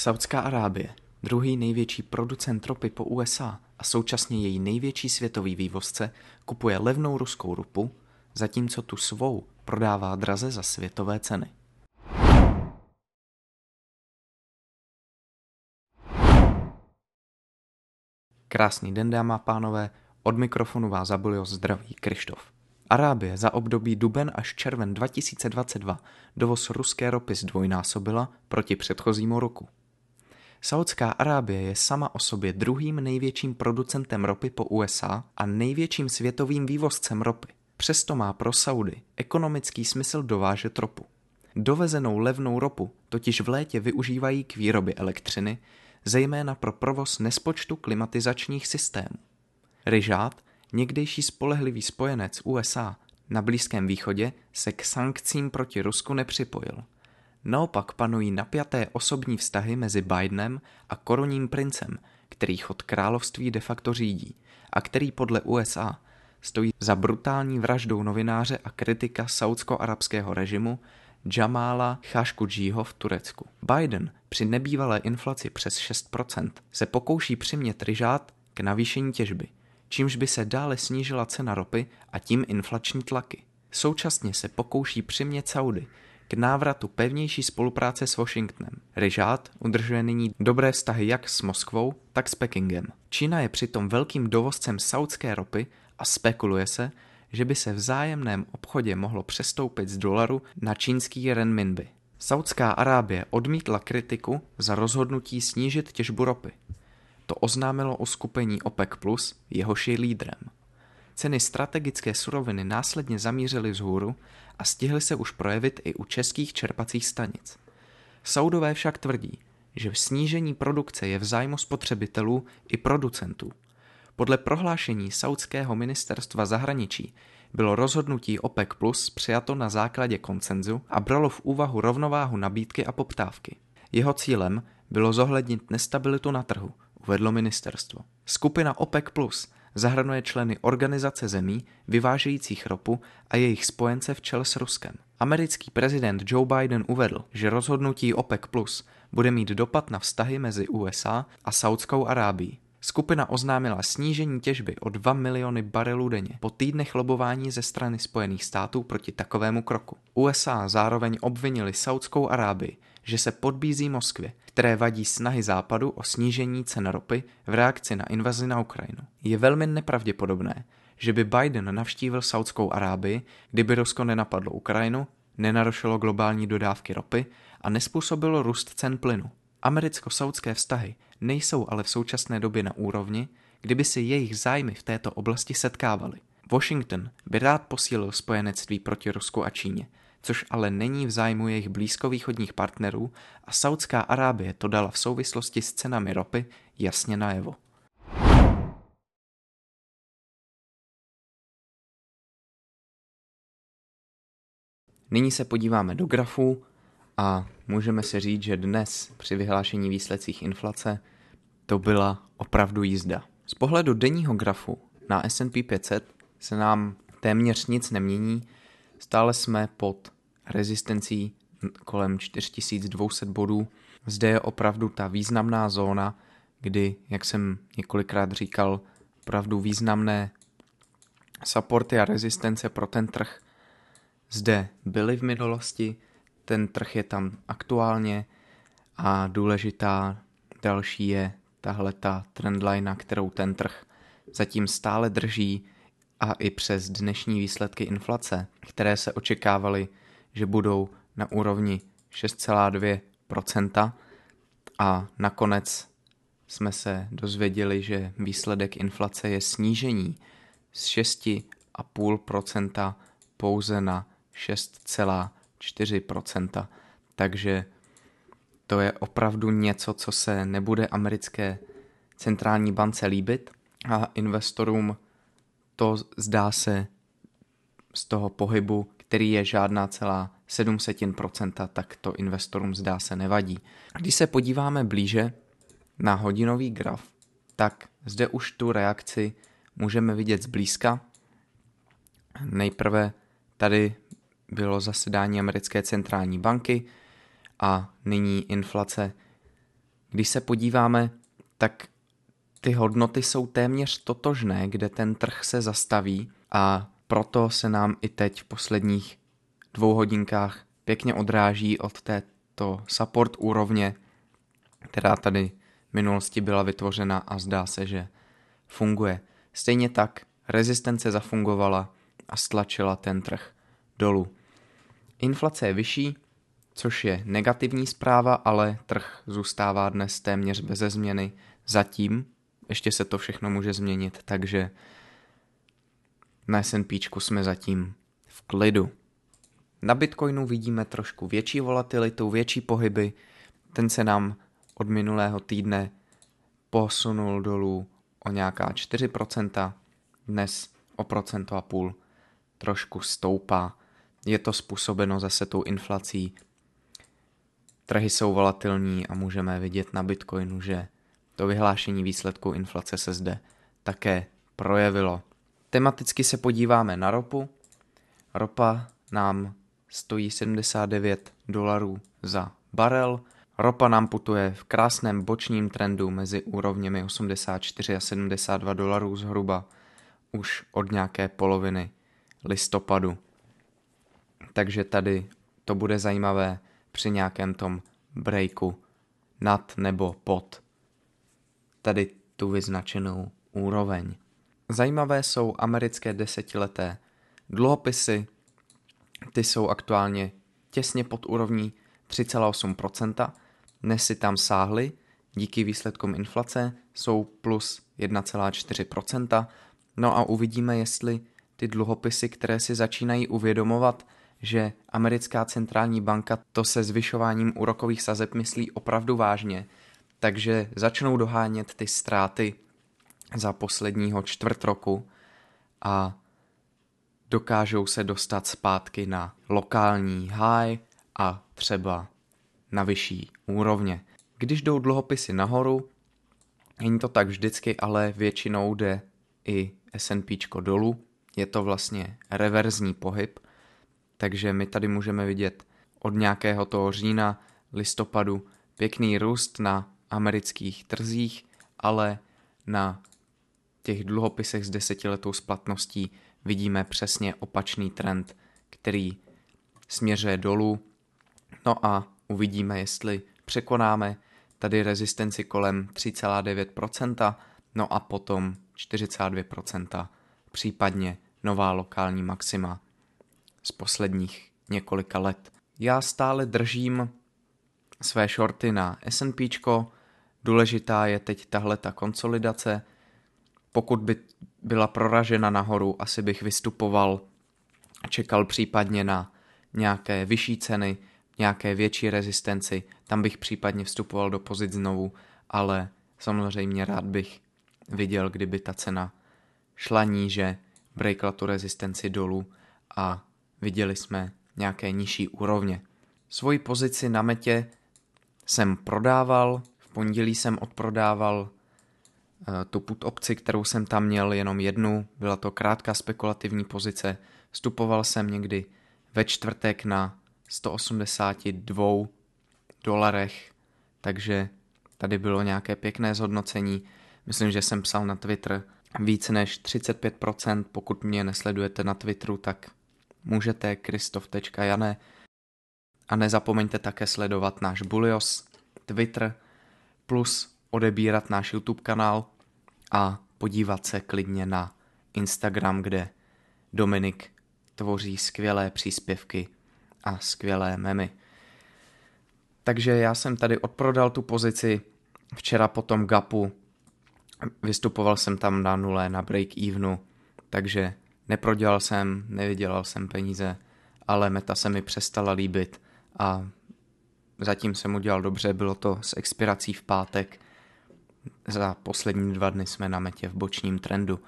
Saudská Arábie, druhý největší producent ropy po USA a současně její největší světový vývozce, kupuje levnou ruskou rupu, zatímco tu svou prodává draze za světové ceny. Krásný den, dámy a pánové, od mikrofonu vás zabolil zdravý Krištof. Arábie za období duben až červen 2022 dovoz ruské ropy zdvojnásobila proti předchozímu roku. Saudská Arábie je sama o sobě druhým největším producentem ropy po USA a největším světovým vývozcem ropy. Přesto má pro Saudy ekonomický smysl dovážet ropu. Dovezenou levnou ropu totiž v létě využívají k výrobě elektřiny, zejména pro provoz nespočtu klimatizačních systémů. Ryžát, někdejší spolehlivý spojenec USA na Blízkém východě, se k sankcím proti Rusku nepřipojil – Naopak panují napjaté osobní vztahy mezi Bidenem a korunním princem, který chod království de facto řídí a který podle USA stojí za brutální vraždou novináře a kritika saudsko-arabského režimu Jamala Khashoggiho v Turecku. Biden při nebývalé inflaci přes 6% se pokouší přimět ryžát k navýšení těžby, čímž by se dále snížila cena ropy a tím inflační tlaky. Současně se pokouší přimět Saudy k návratu pevnější spolupráce s Washingtonem. Ryžát udržuje nyní dobré vztahy jak s Moskvou, tak s Pekingem. Čína je přitom velkým dovozcem saudské ropy a spekuluje se, že by se v zájemném obchodě mohlo přestoupit z dolaru na čínský renminbi. Saudská Arábie odmítla kritiku za rozhodnutí snížit těžbu ropy. To oznámilo uskupení OPEC+, jehož je lídrem. Ceny strategické suroviny následně zamířily vzhůru a stihly se už projevit i u českých čerpacích stanic. Saudové však tvrdí, že snížení produkce je v zájmu spotřebitelů i producentů. Podle prohlášení Saudského ministerstva zahraničí bylo rozhodnutí OPEC Plus přijato na základě koncenzu a bralo v úvahu rovnováhu nabídky a poptávky. Jeho cílem bylo zohlednit nestabilitu na trhu, uvedlo ministerstvo. Skupina OPEC Plus zahrnuje členy Organizace zemí vyvážejících ropu a jejich spojence v čele s Ruskem. Americký prezident Joe Biden uvedl, že rozhodnutí OPEC Plus bude mít dopad na vztahy mezi USA a Saudskou Arábií. Skupina oznámila snížení těžby o 2 miliony barelů denně po týdnech lobování ze strany Spojených států proti takovému kroku. USA zároveň obvinili Saudskou Arábii že se podbízí Moskvě, které vadí snahy Západu o snížení cen ropy v reakci na invazi na Ukrajinu. Je velmi nepravděpodobné, že by Biden navštívil Saudskou Arábii, kdyby Rusko nenapadlo Ukrajinu, nenarušilo globální dodávky ropy a nespůsobilo růst cen plynu. Americko-saudské vztahy nejsou ale v současné době na úrovni, kdyby si jejich zájmy v této oblasti setkávaly. Washington by rád posílil spojenectví proti Rusku a Číně, což ale není v zájmu jejich blízkovýchodních partnerů a Saudská Arábie to dala v souvislosti s cenami ropy jasně najevo. Nyní se podíváme do grafů a můžeme se říct, že dnes při vyhlášení výsledcích inflace to byla opravdu jízda. Z pohledu denního grafu na S&P 500 se nám téměř nic nemění, Stále jsme pod rezistencí kolem 4200 bodů. Zde je opravdu ta významná zóna, kdy, jak jsem několikrát říkal, opravdu významné supporty a rezistence pro ten trh zde byly v minulosti, ten trh je tam aktuálně a důležitá další je tahle ta trendline, kterou ten trh zatím stále drží, a i přes dnešní výsledky inflace, které se očekávaly, že budou na úrovni 6,2 a nakonec jsme se dozvěděli, že výsledek inflace je snížení z 6,5 pouze na 6,4 Takže to je opravdu něco, co se nebude americké centrální bance líbit a investorům to zdá se z toho pohybu, který je žádná celá 0,07%, tak to investorům zdá se nevadí. Když se podíváme blíže na hodinový graf, tak zde už tu reakci můžeme vidět zblízka. Nejprve tady bylo zasedání americké centrální banky a nyní inflace. Když se podíváme, tak ty hodnoty jsou téměř totožné, kde ten trh se zastaví a proto se nám i teď v posledních dvou hodinkách pěkně odráží od této support úrovně, která tady v minulosti byla vytvořena a zdá se, že funguje. Stejně tak rezistence zafungovala a stlačila ten trh dolů. Inflace je vyšší, což je negativní zpráva, ale trh zůstává dnes téměř beze změny zatím, ještě se to všechno může změnit, takže na S&P jsme zatím v klidu. Na Bitcoinu vidíme trošku větší volatilitu, větší pohyby. Ten se nám od minulého týdne posunul dolů o nějaká 4%, dnes o procento a půl trošku stoupá. Je to způsobeno zase tou inflací. Trhy jsou volatilní a můžeme vidět na Bitcoinu, že to vyhlášení výsledků inflace se zde také projevilo. Tematicky se podíváme na ropu. Ropa nám stojí 79 dolarů za barel. Ropa nám putuje v krásném bočním trendu mezi úrovněmi 84 a 72 dolarů zhruba už od nějaké poloviny listopadu. Takže tady to bude zajímavé při nějakém tom breaku nad nebo pod tedy tu vyznačenou úroveň. Zajímavé jsou americké desetileté dluhopisy, ty jsou aktuálně těsně pod úrovní 3,8%, dnes si tam sáhly, díky výsledkům inflace jsou plus 1,4%, no a uvidíme, jestli ty dluhopisy, které si začínají uvědomovat, že americká centrální banka to se zvyšováním úrokových sazeb myslí opravdu vážně – takže začnou dohánět ty ztráty za posledního čtvrt roku a dokážou se dostat zpátky na lokální high a třeba na vyšší úrovně. Když jdou dluhopisy nahoru, není to tak vždycky, ale většinou jde i S&P dolů. Je to vlastně reverzní pohyb, takže my tady můžeme vidět od nějakého toho října, listopadu pěkný růst na amerických trzích, ale na těch dluhopisech s desetiletou splatností vidíme přesně opačný trend, který směřuje dolů. No a uvidíme, jestli překonáme tady rezistenci kolem 3,9%, no a potom 4,2%, případně nová lokální maxima z posledních několika let. Já stále držím své shorty na S&P, Důležitá je teď tahle ta konsolidace. Pokud by byla proražena nahoru, asi bych vystupoval, čekal případně na nějaké vyšší ceny, nějaké větší rezistenci, tam bych případně vstupoval do pozic znovu, ale samozřejmě rád bych viděl, kdyby ta cena šla níže, breakla tu rezistenci dolů a viděli jsme nějaké nižší úrovně. Svoji pozici na metě jsem prodával, pondělí jsem odprodával eh, tu put opci, kterou jsem tam měl jenom jednu, byla to krátká spekulativní pozice. Vstupoval jsem někdy ve čtvrtek na 182 dolarech, takže tady bylo nějaké pěkné zhodnocení. Myslím, že jsem psal na Twitter víc než 35%, pokud mě nesledujete na Twitteru, tak můžete kristof.jane a nezapomeňte také sledovat náš Bulios Twitter, plus odebírat náš YouTube kanál a podívat se klidně na Instagram, kde Dominik tvoří skvělé příspěvky a skvělé memy. Takže já jsem tady odprodal tu pozici včera po tom gapu. Vystupoval jsem tam na nule, na break-evenu, takže neprodělal jsem, nevydělal jsem peníze, ale meta se mi přestala líbit a Zatím jsem udělal dobře, bylo to s expirací v pátek. Za poslední dva dny jsme na metě v bočním trendu.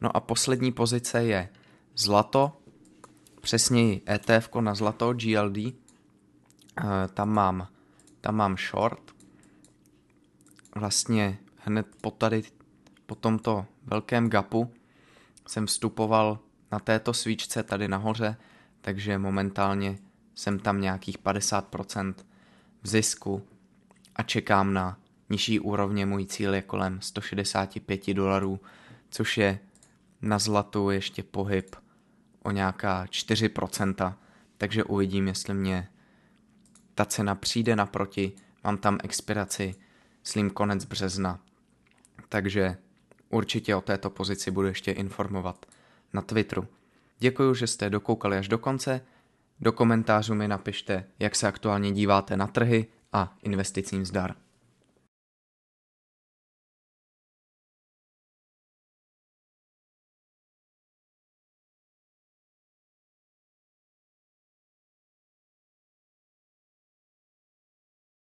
No a poslední pozice je zlato, přesněji ETF na zlato GLD. Eh, tam mám, tam mám short. Vlastně hned po tady, po tomto velkém gapu jsem vstupoval na této svíčce tady nahoře, takže momentálně jsem tam nějakých 50% v zisku a čekám na nižší úrovně. Můj cíl je kolem 165 dolarů, což je na zlatu ještě pohyb o nějaká 4%, takže uvidím, jestli mě ta cena přijde naproti. Mám tam expiraci, slím konec března, takže určitě o této pozici budu ještě informovat na Twitteru. Děkuji, že jste dokoukali až do konce. Do komentářů mi napište, jak se aktuálně díváte na trhy a investicím zdar.